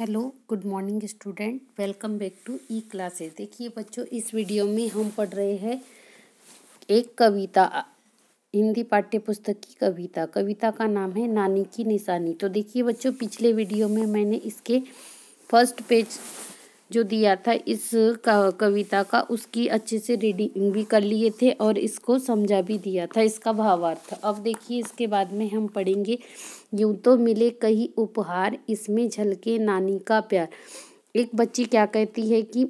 hello good morning student welcome back to E classes देखिए बच्चों इस वीडियो में हम पढ़ रहे हैं एक कविता हिंदी पाठ्य पुस्तक की कविता कविता का नाम है नानी की निशानी तो देखिए बच्चों पिछले वीडियो में मैंने इसके फर्स्ट पेज जो दिया था इस कविता का उसकी अच्छे से रीडिंग भी कर लिए थे और इसको समझा भी दिया था इसका भावार्थ अब देखिए इसके बाद में हम पढ़ेंगे यूँ तो मिले कई उपहार इसमें झलके नानी का प्यार एक बच्ची क्या कहती है कि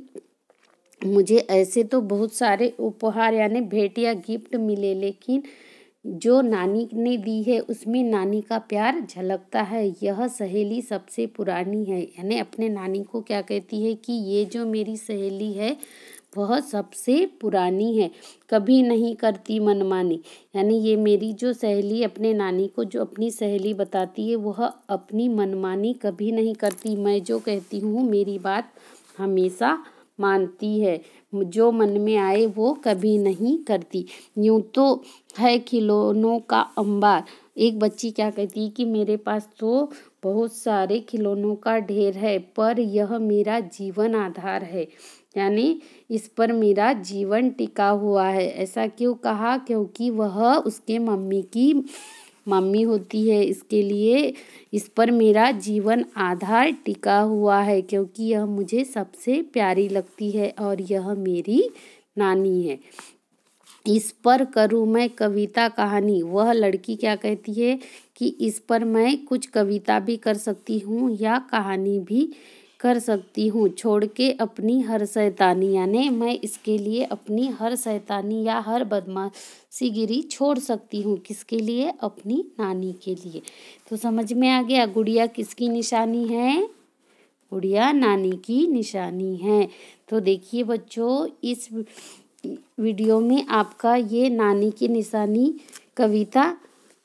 मुझे ऐसे तो बहुत सारे उपहार यानी भेंट या गिफ्ट मिले लेकिन जो नानी ने दी है उसमें नानी का प्यार झलकता है यह सहेली सबसे पुरानी है यानी अपने नानी को क्या कहती है कि ये जो मेरी सहेली है वह सबसे पुरानी है कभी नहीं करती मनमानी यानी ये मेरी जो सहेली अपने नानी को जो अपनी सहेली बताती है वह अपनी मनमानी कभी नहीं करती मैं जो कहती हूँ मेरी बात हमेशा मानती है जो मन में आए वो कभी नहीं करती यूं तो है खिलौनों का अंबार एक बच्ची क्या कहती है कि मेरे पास तो बहुत सारे खिलौनों का ढेर है पर यह मेरा जीवन आधार है यानी इस पर मेरा जीवन टिका हुआ है ऐसा क्यों कहा क्योंकि वह उसके मम्मी की मम्मी होती है इसके लिए इस पर मेरा जीवन आधार टिका हुआ है क्योंकि यह मुझे सबसे प्यारी लगती है और यह मेरी नानी है इस पर करूँ मैं कविता कहानी वह लड़की क्या कहती है कि इस पर मैं कुछ कविता भी कर सकती हूँ या कहानी भी कर सकती हूँ छोड़ के अपनी हर शैतानी यानी मैं इसके लिए अपनी हर शैतानी या हर बदमाशी गिरी छोड़ सकती हूँ किसके लिए अपनी नानी के लिए तो समझ में आ गया गुड़िया किसकी निशानी है गुड़िया नानी की निशानी है तो देखिए बच्चों इस वीडियो में आपका ये नानी की निशानी कविता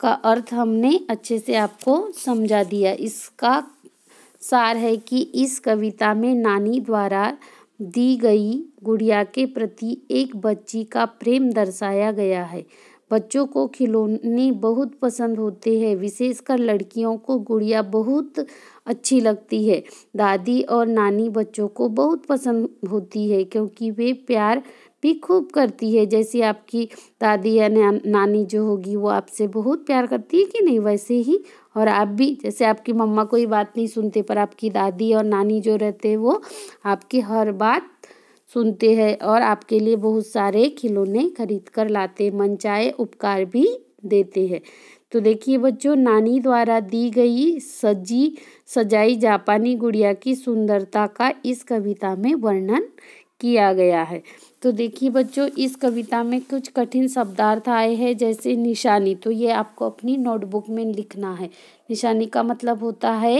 का अर्थ हमने अच्छे से आपको समझा दिया इसका सार है कि इस कविता में नानी द्वारा दी गई गुड़िया के प्रति एक बच्ची का प्रेम दर्शाया गया है बच्चों को खिलौने बहुत पसंद होते हैं विशेषकर लड़कियों को गुड़िया बहुत अच्छी लगती है दादी और नानी बच्चों को बहुत पसंद होती है क्योंकि वे प्यार भी खूब करती है जैसे आपकी दादी या नानी जो होगी वो आपसे बहुत प्यार करती है कि नहीं वैसे ही और आप भी जैसे आपकी मम्मा कोई बात नहीं सुनते पर आपकी दादी और नानी जो रहते हैं वो आपकी हर बात सुनते हैं और आपके लिए बहुत सारे खिलौने खरीद कर लाते मनचाहे उपकार भी देते हैं तो देखिए बच्चों नानी द्वारा दी गई सजी सजाई जापानी गुड़िया की सुंदरता का इस कविता में वर्णन किया गया है तो देखिए बच्चों इस कविता में कुछ कठिन शब्दार्थ आए हैं जैसे निशानी तो ये आपको अपनी नोटबुक में लिखना है निशानी का मतलब होता है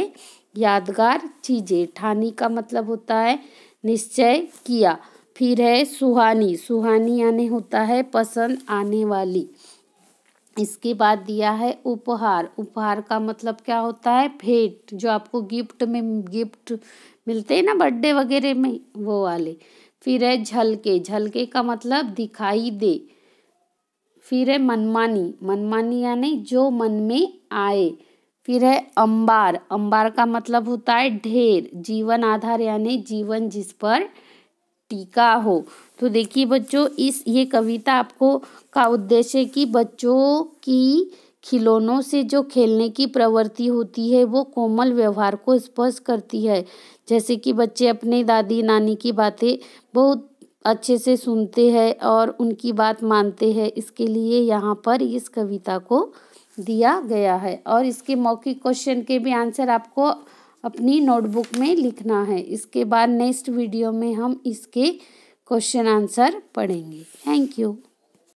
यादगार चीज़ें ठानी का मतलब होता है निश्चय किया फिर है सुहानी सुहानी यानी होता है पसंद आने वाली इसके बाद दिया है उपहार उपहार का मतलब क्या होता है भेंट जो आपको गिफ्ट में गिफ्ट मिलते हैं ना बर्थडे वगैरह में वो वाले फिर है झलके झलके का मतलब दिखाई दे फिर है मनमानी मनमानी यानी जो मन में आए फिर है अंबार अंबार का मतलब होता है ढेर जीवन आधार यानी जीवन जिस पर टीका हो तो देखिए बच्चों इस ये कविता आपको का उद्देश्य कि बच्चों की खिलौनों से जो खेलने की प्रवृत्ति होती है वो कोमल व्यवहार को स्पर्श करती है जैसे कि बच्चे अपने दादी नानी की बातें बहुत अच्छे से सुनते हैं और उनकी बात मानते हैं इसके लिए यहाँ पर इस कविता को दिया गया है और इसके मौखिक क्वेश्चन के भी आंसर आपको अपनी नोटबुक में लिखना है इसके बाद नेक्स्ट वीडियो में हम इसके क्वेश्चन आंसर पढ़ेंगे थैंक यू